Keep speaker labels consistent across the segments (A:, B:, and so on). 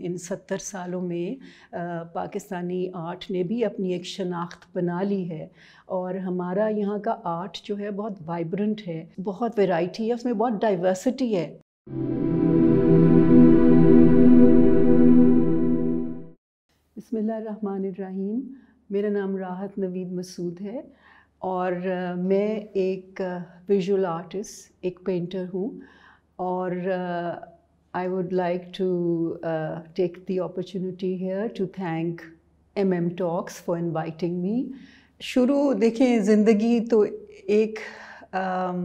A: इन सत्तर सालों में पाकिस्तानी आर्ट ने भी अपनी एक शनाख्त बना ली है और हमारा यहाँ का आर्ट जो है बहुत वाइब्रेंट है बहुत वैरायटी है उसमें बहुत डाइवर्सिटी है बसमीम मेरा नाम राहत नवीद मसूद है और मैं एक विजुअल आर्टिस्ट एक पेंटर हूँ और I would like to uh, take the opportunity here to thank MM Talks for inviting me. शुरू देखिए ज़िंदगी तो एक um,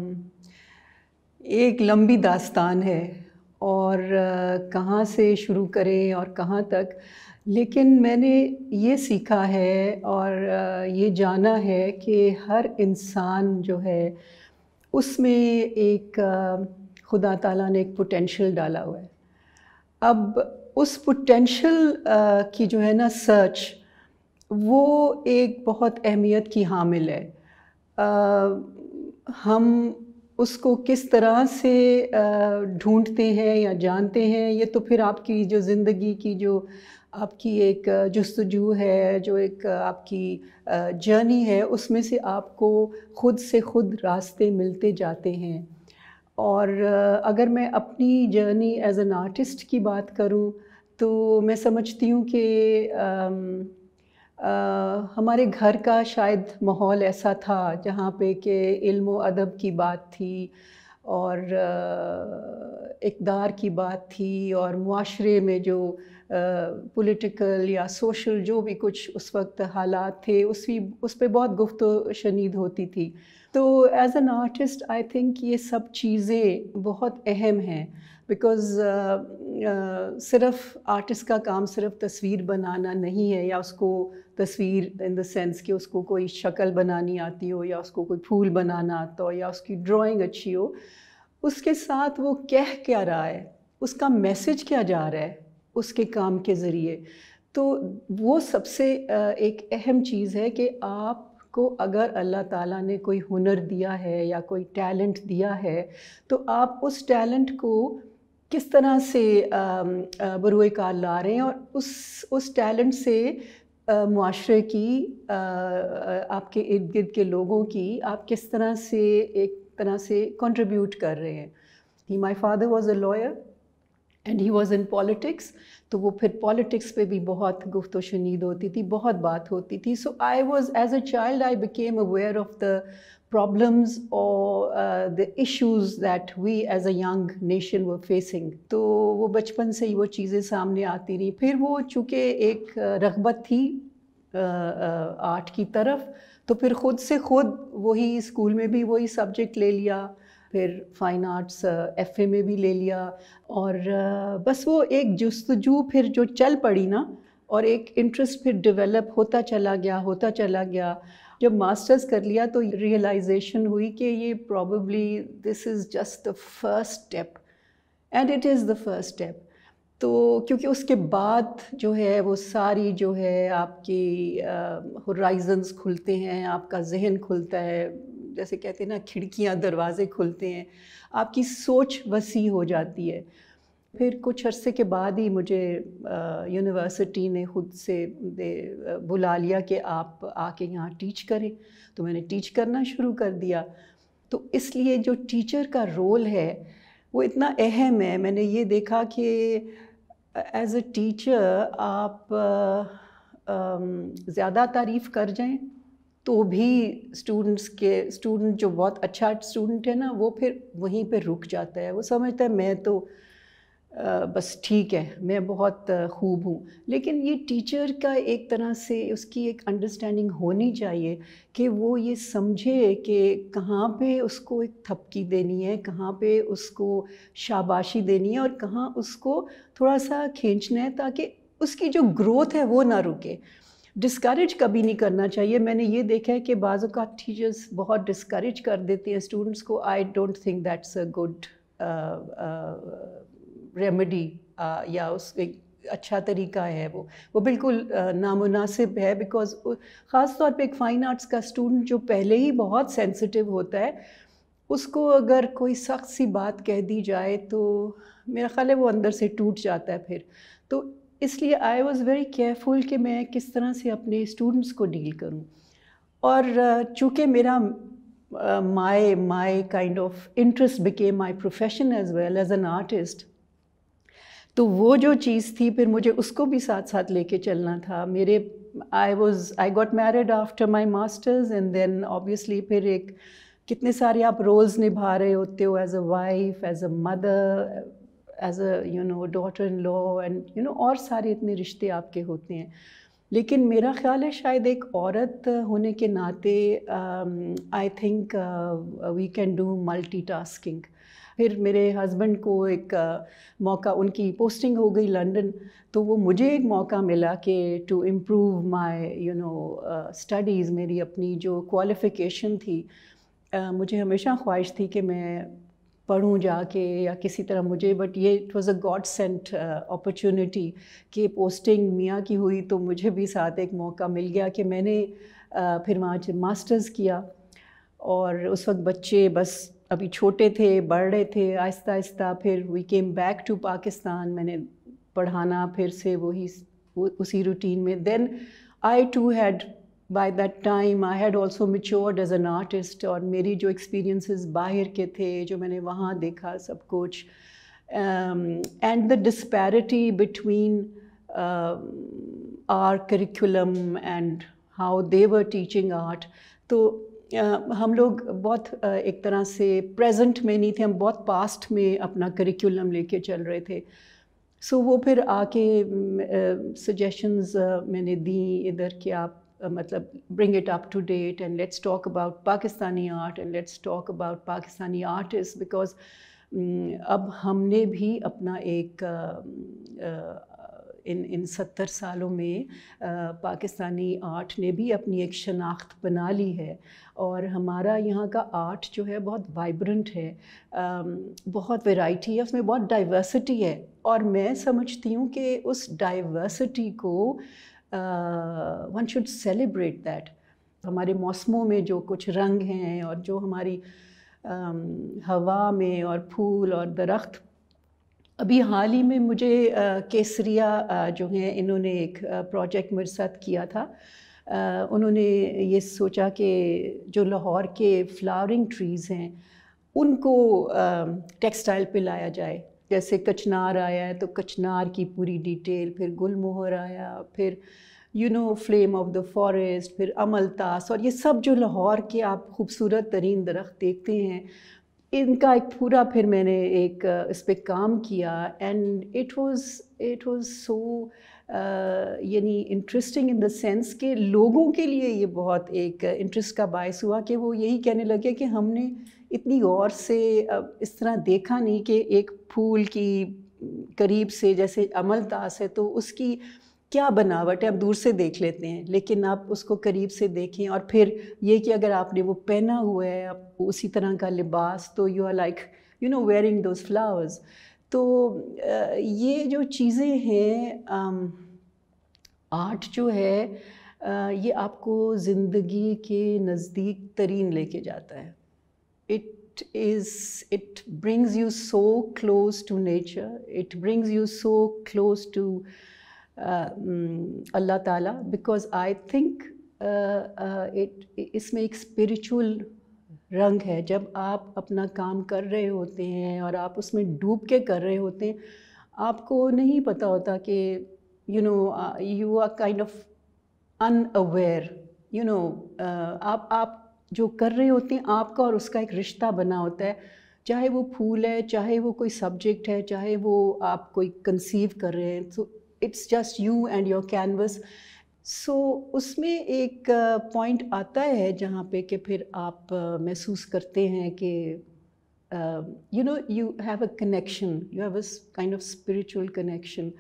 A: एक लंबी दास्तान है और uh, कहाँ से शुरू करें और कहाँ तक लेकिन मैंने ये सीखा है और uh, ये जाना है कि हर इंसान जो है उसमें एक uh, खुदा ताला ने एक पोटेंशियल डाला हुआ है अब उस पोटेंशियल की जो है ना सर्च वो एक बहुत अहमियत की हामिल है आ, हम उसको किस तरह से ढूंढते हैं या जानते हैं ये तो फिर आपकी जो ज़िंदगी की जो आपकी एक जस्तजू है जो एक आपकी जर्नी है उसमें से आपको ख़ुद से ख़ुद रास्ते मिलते जाते हैं और अगर मैं अपनी जर्नी एज एन आर्टिस्ट की बात करूं तो मैं समझती हूं कि हमारे घर का शायद माहौल ऐसा था जहां पे कि इल्म अदब की बात थी और इकदार की बात थी और माशरे में जो पॉलिटिकल या सोशल जो भी कुछ उस वक्त हालात थे उसकी उस पर बहुत गुफ्त शनीद होती थी तो as an artist I think ये सब चीज़ें बहुत अहम हैं बिकॉज़ सिर्फ आर्टिस्ट का काम सिर्फ तस्वीर बनाना नहीं है या उसको तस्वीर इन द सेंस कि उसको कोई शक्ल बनानी आती हो या उसको कोई फूल बनाना आता हो या उसकी ड्राइंग अच्छी हो उसके साथ वो कह क्या रहा है उसका मैसेज क्या जा रहा है उसके काम के ज़रिए तो वो सबसे एक अहम चीज़ है कि आप को अगर अल्लाह ताला ने कोई हुनर दिया है या कोई टैलेंट दिया है तो आप उस टैलेंट को किस तरह से बरूए कार ला रहे हैं और उस उस टैलेंट से माशरे की आपके इर्द गिर्द के लोगों की आप किस तरह से एक तरह से कंट्रीब्यूट कर रहे हैं he my father was a lawyer and he was in politics तो वो फिर पॉलिटिक्स पे भी बहुत गुफ्त शनीद होती थी बहुत बात होती थी so I was as a child I became aware of the problems और the issues that we as a young nation were facing तो वो बचपन से ही वो चीज़ें सामने आती रही फिर वो चूँकि एक uh, रगबत थी uh, uh, आर्ट की तरफ तो फिर ख़ुद से ख़ुद वही स्कूल में भी वही सब्जेक्ट ले लिया फिर फ़ाइन आर्ट्स एफ में भी ले लिया और uh, बस वो एक जस्तजू फिर जो चल पड़ी ना और एक इंटरेस्ट फिर डेवलप होता चला गया होता चला गया जब मास्टर्स कर लिया तो रियलाइजेशन हुई कि ये probably this is just the first step and it is the first step तो क्योंकि उसके बाद जो है वो सारी जो है आपकी होराइजन्स uh, खुलते हैं आपका जहन खुलता है जैसे कहते हैं ना खिड़कियाँ दरवाजे खुलते हैं आपकी सोच वसी हो जाती है फिर कुछ अरसे के बाद ही मुझे यूनिवर्सिटी ने ख़ुद से बुला लिया कि आप आके यहाँ टीच करें तो मैंने टीच करना शुरू कर दिया तो इसलिए जो टीचर का रोल है वो इतना अहम है मैंने ये देखा कि एज अ टीचर आप ज़्यादा तारीफ़ कर जाएं तो भी स्टूडेंट्स के स्टूडेंट जो बहुत अच्छा स्टूडेंट है ना वो फिर वहीं पे रुक जाता है वो समझता है मैं तो आ, बस ठीक है मैं बहुत खूब हूँ लेकिन ये टीचर का एक तरह से उसकी एक अंडरस्टैंडिंग होनी चाहिए कि वो ये समझे कि कहाँ पे उसको एक थपकी देनी है कहाँ पे उसको शाबाशी देनी है और कहाँ उसको थोड़ा सा खींचना है ताकि उसकी जो ग्रोथ है वो ना रुके डिस्करेज कभी नहीं करना चाहिए मैंने ये देखा है कि का टीचर्स बहुत डिस्करेज कर देते हैं स्टूडेंट्स को I don't think that's a good remedy या उस अच्छा तरीका है वो वो बिल्कुल uh, नामनासिब है बिकॉज ख़ास तौर पे एक फ़ाइन आर्ट्स का स्टूडेंट जो पहले ही बहुत सेंसिटिव होता है उसको अगर कोई सख्त सी बात कह दी जाए तो मेरा ख्याल है वो अंदर से टूट जाता है फिर तो इसलिए आई वॉज़ वेरी केयरफुल कि मैं किस तरह से अपने स्टूडेंट्स को डील करूँ और चूँकि मेरा my my kind of interest became my profession as well as an artist तो वो जो चीज़ थी फिर मुझे उसको भी साथ साथ लेके चलना था मेरे I was I got married after my masters and then obviously फिर एक कितने सारे आप रोल्स निभा रहे होते हो as a wife as a mother as a you know daughter in law and you know और सारे इतने रिश्ते आपके होते हैं लेकिन मेरा ख्याल है शायद एक औरत होने के नाते I think we can do multitasking फिर मेरे हस्बैंड को एक uh, मौका उनकी पोस्टिंग हो गई लंदन तो वो मुझे एक मौका मिला कि to improve my you know studies मेरी अपनी जो क्वालिफ़िकेशन थी uh, मुझे हमेशा ख्वाहिश थी कि मैं पढ़ूँ जाके या किसी तरह मुझे बट ये it was a god sent opportunity कि पोस्टिंग मियाँ की हुई तो मुझे भी साथ एक मौका मिल गया कि मैंने uh, फिर वहाँ मास्टर्स किया और उस वक्त बच्चे बस अभी छोटे थे बढ़ रहे थे आहिस्ता आहिस्ता फिर we came back to Pakistan मैंने पढ़ाना फिर से वही उसी रूटीन में then I too had by that time I had also matured as an artist और मेरी जो एक्सपीरियंसिस बाहर के थे जो मैंने वहाँ देखा सब कुछ and the disparity between our curriculum and how they're teaching art तो uh, हम लोग बहुत uh, एक तरह से प्रेजेंट में नहीं थे हम बहुत पास्ट में अपना करिकुलम लेके चल रहे थे सो so, वो फिर आके सजेशंस uh, uh, मैंने दी इधर कि आप मतलब bring it up to date and let's talk about Pakistani art and let's talk about Pakistani artist because अब हमने भी अपना एक इन इन सत्तर सालों में पाकिस्तानी आर्ट ने भी अपनी एक शनाख्त बना ली है और हमारा यहाँ का आर्ट जो है बहुत वाइब्रेंट है बहुत वैरायटी है उसमें बहुत डाइवर्सिटी है और मैं समझती हूँ कि उस डाइवर्सिटी को वन शुड सेलिब्रेट दैट हमारे मौसमों में जो कुछ रंग हैं और जो हमारी uh, हवा में और फूल और दरख्त अभी हाल ही में मुझे uh, केसरिया uh, जो हैं इन्होंने एक प्रोजेक्ट मेरे साथ किया था उन्होंने ये सोचा कि जो लाहौर के फ्लावरिंग ट्रीज़ हैं उनको टेक्सटाइल पे लाया जाए जैसे कचनार आया है तो कचनार की पूरी डिटेल फिर गुलमोहर आया फिर you know flame of the forest फिर अमल और ये सब जो लाहौर के आप खूबसूरत तरीन दरख्त देखते हैं इनका एक पूरा फिर मैंने एक इस पर काम किया and it was it was so यानी इंटरेस्टिंग इन द सेंस के लोगों के लिए ये बहुत एक इंटरेस्ट का बायस हुआ कि वो यही कहने लगे कि हमने इतनी गौर से इस तरह देखा नहीं कि एक फूल की करीब से जैसे अमलदास है तो उसकी क्या बनावट है आप दूर से देख लेते हैं लेकिन आप उसको करीब से देखें और फिर ये कि अगर आपने वो पहना हुआ है आप उसी तरह का लिबास तो you are like you know wearing those flowers तो ये जो चीज़ें हैं आर्ट जो है ये आपको ज़िंदगी के नज़दीक तरीन लेके जाता है it is it brings you so close to nature it brings you so close to uh, allah taala because i think uh, uh, it isme ek spiritual rang hai jab aap apna kaam kar rahe hote hain aur aap usme doob ke kar rahe hote hain aapko nahi pata hota ki you know uh, you are kind of unaware you know uh, aap aap जो कर रहे होते हैं आपका और उसका एक रिश्ता बना होता है चाहे वो फूल है चाहे वो कोई सब्जेक्ट है चाहे वो आप कोई कंसीव कर रहे हैं so it's just you and your canvas so उसमें एक पॉइंट आता है जहाँ पे कि फिर आप महसूस करते हैं कि you know you have a connection you have a kind of spiritual connection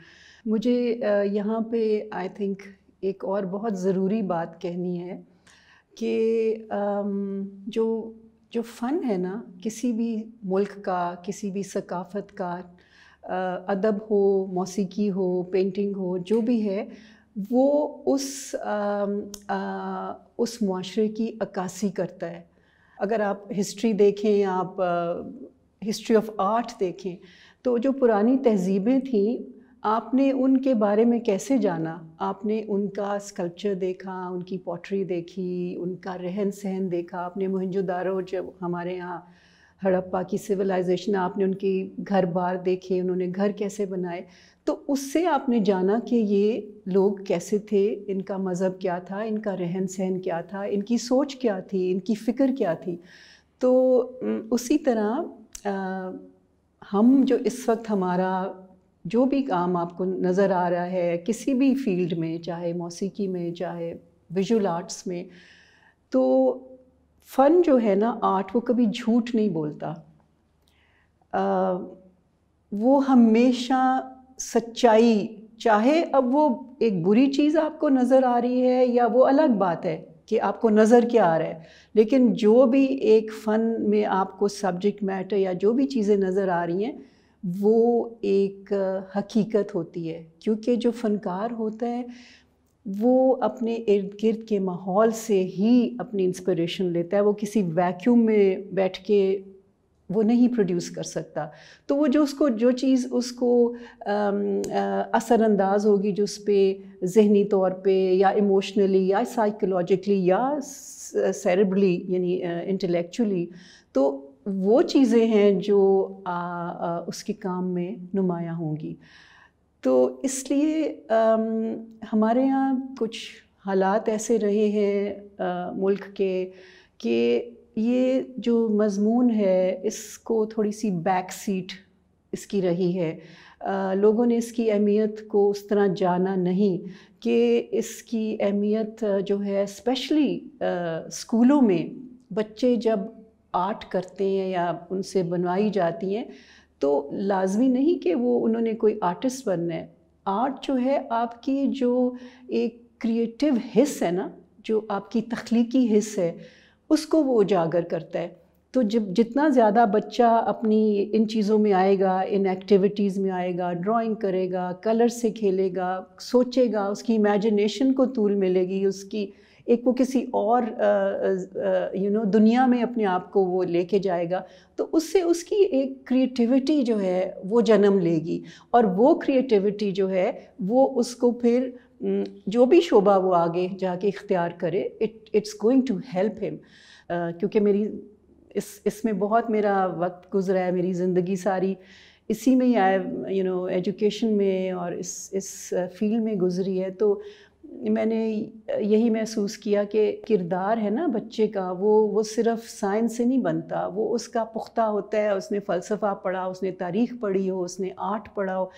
A: मुझे uh, यहाँ पे आई थिंक एक और बहुत ज़रूरी बात कहनी है कि जो जो फ़न है ना किसी भी मुल्क का किसी भी सकाफ़त का अदब हो मौसीकी हो पेंटिंग हो जो भी है वो उस आ, आ, उस माशरे की अक्सी करता है अगर आप हिस्ट्री देखें आप हिस्ट्री ऑफ आर्ट देखें तो जो पुरानी तहजीबें थीं आपने उनके बारे में कैसे जाना आपने उनका स्कल्पचर देखा उनकी पॉटरी देखी उनका रहन सहन देखा आपने मोहनजोदारो जब हमारे यहाँ हड़प्पा की सिविलाइजेशन आपने उनकी घर बार देखे उन्होंने घर कैसे बनाए तो उससे आपने जाना कि ये लोग कैसे थे इनका मज़हब क्या था इनका रहन सहन क्या था इनकी सोच क्या थी इनकी फ़िक्र क्या थी तो उसी तरह आ, हम जो इस वक्त हमारा जो भी काम आपको नज़र आ रहा है किसी भी फील्ड में चाहे मौसीकी में चाहे विजुअल आर्ट्स में तो फ़न जो है ना आर्ट वो कभी झूठ नहीं बोलता आ, वो हमेशा सच्चाई चाहे अब वो एक बुरी चीज़ आपको नज़र आ रही है या वो अलग बात है कि आपको नज़र क्या आ रहा है लेकिन जो भी एक फ़न में आपको सब्जेक्ट मैटर या जो भी चीज़ें नज़र आ रही हैं वो एक हकीकत होती है क्योंकि जो फनकार होता है वो अपने इर्द गिर्द के माहौल से ही अपनी इंस्पिरेशन लेता है वो किसी वैक्यूम में बैठ के वो नहीं प्रोड्यूस कर सकता तो वो जो उसको जो चीज़ उसको असरानंदाज होगी जो उस पर जहनी तौर पे या इमोशनली या साइकोलॉजिकली या सैरबली यानी इंटेलेक्चुअली तो वो चीज़ें हैं जो आ, आ, उसके काम में नुमाया होंगी तो इसलिए आ, हमारे यहाँ कुछ हालात ऐसे रहे हैं मुल्क के कि ये जो मज़मून है इसको थोड़ी सी बैक सीट इसकी रही है आ, लोगों ने इसकी अहमियत को उस तरह जाना नहीं कि इसकी अहमियत जो है स्पेशली स्कूलों में बच्चे जब आर्ट करते हैं या उनसे बनवाई जाती हैं तो लाजमी नहीं कि वो उन्होंने कोई आर्टिस्ट बनना है आर्ट जो है आपकी जो एक क्रिएटिव हिस्स है ना जो आपकी तख्लीकी हिस्स है उसको वो उजागर करता है तो जब जितना ज़्यादा बच्चा अपनी इन चीज़ों में आएगा इन एक्टिविटीज़ में आएगा ड्राइंग करेगा कलर से खेलेगा सोचेगा उसकी इमेजिनेशन को तूल मिलेगी उसकी एक वो किसी और यू नो दुनिया में अपने आप को वो लेके जाएगा तो उससे उसकी एक क्रिएटिविटी जो है वो जन्म लेगी और वो क्रिएटिविटी जो है वो उसको फिर जो भी शोभा वो आगे जाके इख्तियार करे it it's going to help him क्योंकि मेरी इस इसमें बहुत मेरा वक्त गुजरा है मेरी ज़िंदगी सारी इसी में ही आए यू नो एजुकेशन में और इस इस फील्ड में गुजरी है तो मैंने यही महसूस किया कि किरदार है ना बच्चे का वो वो सिर्फ साइंस से नहीं बनता वो उसका पुख्ता होता है उसने फ़लसफ़ा पढ़ा उसने तारीख़ पढ़ी हो उसने आर्ट पढ़ा हो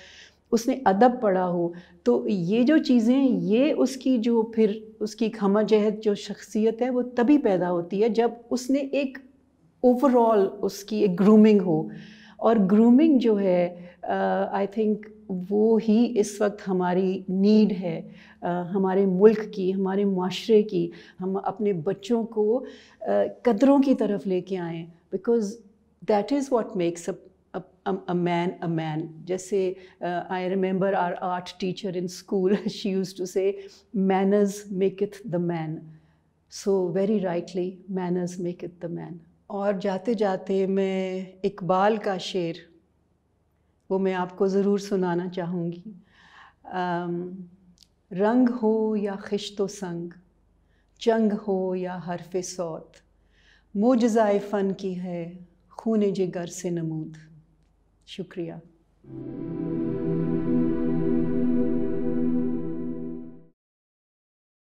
A: उसने अदब पढ़ा हो तो ये जो चीज़ें ये उसकी जो फिर उसकी खमा जहद जो शख्सियत है वो तभी पैदा होती है जब उसने एक ओवरऑल उसकी एक ग्रूमिंग हो और ग्रूमिंग जो है आई uh, थिंक वो ही इस वक्त हमारी नीड है uh, हमारे मुल्क की हमारे माशरे की हम अपने बच्चों को uh, कदरों की तरफ लेके आएँ because that is what makes a a man a man जैसे uh, I remember our art teacher in school she used to say manners maketh the man so very rightly manners maketh the man और जाते जाते मैं इकबाल का शेर वो मैं आपको ज़रूर सुनाना चाहूँगी रंग हो या तो संग चंग हो या हरफ सौत मुझ फ़न की है खून जिगर से नमूद शुक्रिया